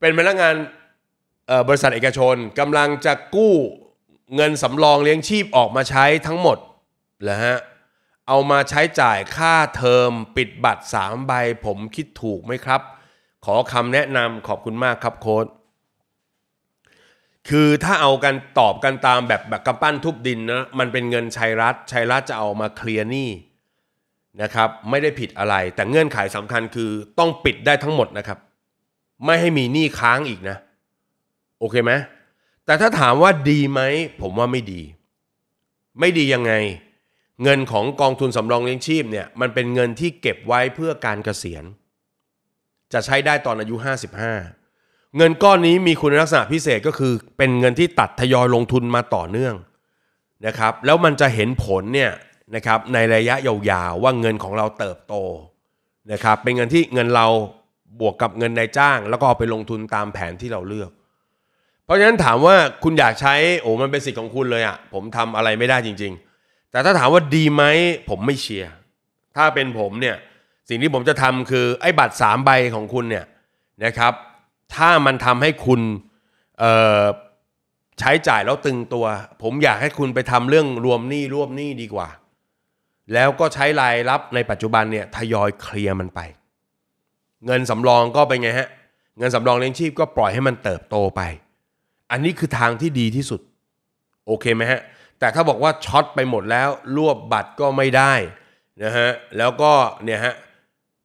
เป็นพนักงานบริษัทเอกชนกำลังจะกู้เงินสำรองเลี้ยงชีพออกมาใช้ทั้งหมดรอฮะ เอามาใช้จ่ายค่าเทอมปิดบัตร3ใบผมคิดถูกไหมครับ ขอคำแนะนำขอบคุณมากครับโค้ดคือถ้าเอากันตอบกันตามแบบแบบกำปั้นทุบดินนะมันเป็นเงินชัยรัฐชัยรัฐจะเอามาเคลียร์หนี้นะครับไม่ได้ผิดอะไรแต่เงื่อนไขสำคัญคือต้องปิดได้ทั้งหมดนะครับไม่ให้มีหนี้ค้างอีกนะโอเคไหมแต่ถ้าถามว่าดีไหมผมว่าไม่ดี ไม่ดียังไง เงินของกองทุนสำรองเลี้ยงชีพเนี่ยมันเป็นเงินที่เก็บไว้เพื่อการเกษียณ จะใช้ได้ตอนอายุ 55 เงินก้อนนี้มีคุณลักษณะพิเศษก็คือเป็นเงินที่ตัดทยอยลงทุนมาต่อเนื่องนะครับ แล้วมันจะเห็นผลเนี่ยนะครับในระยะยาวๆว่าเงินของเราเติบโตนะครับเป็นเงินที่เงินเราบวกกับเงินนายจ้าง แล้วก็เอาไปลงทุนตามแผนที่เราเลือก เพราะฉะนั้นถามว่าคุณอยากใช้โอ้มันเป็นสิทธิ์ของคุณเลยอะ่ะผมทำอะไรไม่ได้จริง ๆ แต่ถ้าถามว่าดีไหมผมไม่เชียร์ถ้าเป็นผมเนี่ยสิ่งที่ผมจะทำคือไอ้บัตร3ใบของคุณเนี่ยนะครับถ้ามันทำให้คุณใช้จ่ายแล้วตึงตัว ผมอยากให้คุณไปทำเรื่องรวมหนี้รวมหนี้ดีกว่า แล้วก็ใช้รายรับในปัจจุบันเนี่ยทยอยเคลียร์มันไปเงินสำรองก็เป็นไงฮะเงินสำรองเลี้ยงชีพก็ปล่อยให้มันเติบโตไป อันนี้คือทางที่ดีที่สุด โอเคไหมฮะแต่ถ้าบอกว่าช็อตไปหมดแล้วรวบบัตรก็ไม่ได้นะฮะแล้วก็เนี่ยฮะ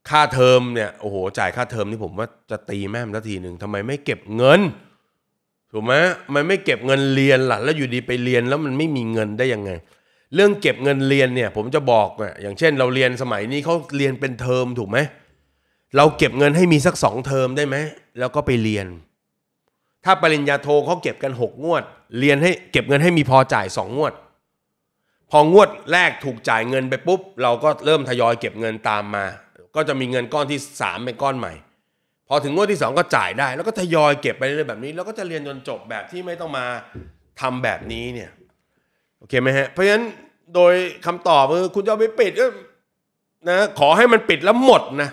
ค่าเทอมเนี่ยโอ้โหจ่ายค่าเทอมนี่ผมว่าจะตีแม่มันทีหนึ่งทำไมไม่เก็บเงินถูกไหมมันไม่เก็บเงินเรียนล่ะแล้วอยู่ดีไปเรียนแล้วมันไม่มีเงินได้ยังไง เรื่องเก็บเงินเรียนเนี่ยผมจะบอกอ่ะอย่างเช่น เราเรียนสมัยนี้เขาเรียนเป็นเทอมถูกไหมเราเก็บเงินให้มีสักสองเทอมได้ไหมแล้วก็ไปเรียน ถ้าปริญญาโทเขาเก็บกันหกงวด เรียนให้เก็บเงินให้มีพอจ่ายสองงวด พองวดแรกถูกจ่ายเงินไปปุ๊บเราก็เริ่มทยอยเก็บเงินตามมา ก็จะมีเงินก้อนที่สามเป็นก้อนใหม่พอถึงงวดที่สองก็จ่ายได้ แล้วก็ทยอยเก็บไปเรื่อยแบบนี้ แล้วก็จะเรียนจนจบแบบที่ไม่ต้องมาทำแบบนี้เนี่ยโอเคไหมฮะเพราะฉะนั้นโดยคำตอบคือคุณจะไปปิดนะขอให้มันปิดแล้วหมดนะ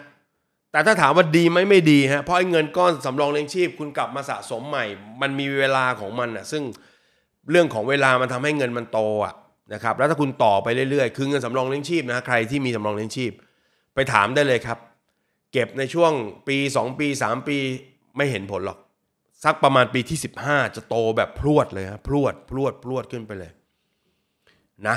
แต่ถ้าถามว่าดีไหมไม่ดีฮะเพราะไอ้เงินก้อนสำรองเลี้ยงชีพ คุณกลับมาสะสมใหม่มันมีเวลาของมันอ่ะ ซึ่งเรื่องของเวลามันทำให้เงินมันโตอ่ะนะครับ แล้วถ้าคุณต่อไปเรื่อยๆคือ เงินสำรองเลี้ยงชีพนะใครที่มีสำรองเลี้ยงชีพ ไปถามได้เลยครับ เก็บในช่วงปี2ปี3ปีไม่เห็นผลหรอกสักประมาณปีที่15จะโตแบบพรวดเลยฮะพรวดพรวดพรวดขึ้นไปเลย นะ